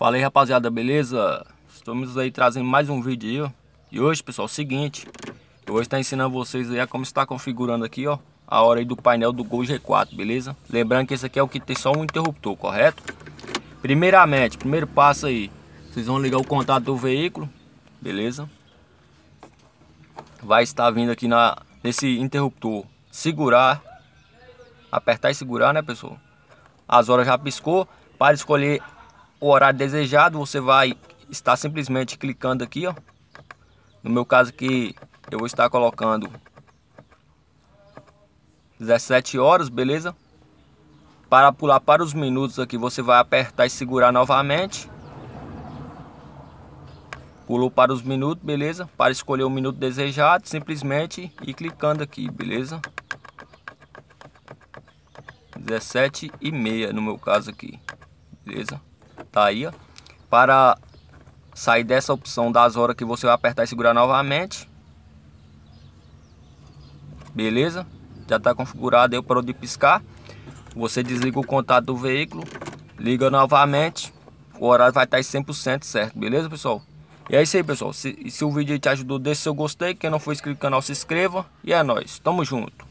Fala aí rapaziada, beleza? Estamos aí trazendo mais um vídeo aí, E hoje, pessoal, é o seguinte Eu vou estar ensinando vocês aí como está configurando aqui, ó A hora aí do painel do Gol G4, beleza? Lembrando que esse aqui é o que tem só um interruptor, correto? Primeiramente, primeiro passo aí Vocês vão ligar o contato do veículo Beleza? Vai estar vindo aqui na, nesse interruptor Segurar Apertar e segurar, né, pessoal? As horas já piscou Para escolher o horário desejado, você vai estar simplesmente clicando aqui, ó. No meu caso aqui, eu vou estar colocando 17 horas, beleza? Para pular para os minutos aqui, você vai apertar e segurar novamente. Pulou para os minutos, beleza? Para escolher o minuto desejado, simplesmente e clicando aqui, beleza? 17 e meia no meu caso aqui, beleza? tá aí, ó. Para sair dessa opção das horas que você vai apertar e segurar novamente. Beleza? Já está configurado aí o para de piscar. Você desliga o contato do veículo, liga novamente. O horário vai estar em 100% certo, beleza, pessoal? E é isso aí, pessoal. Se, se o vídeo te ajudou, deixa seu gostei. Quem não for inscrito no canal, se inscreva. E é nóis. Tamo junto.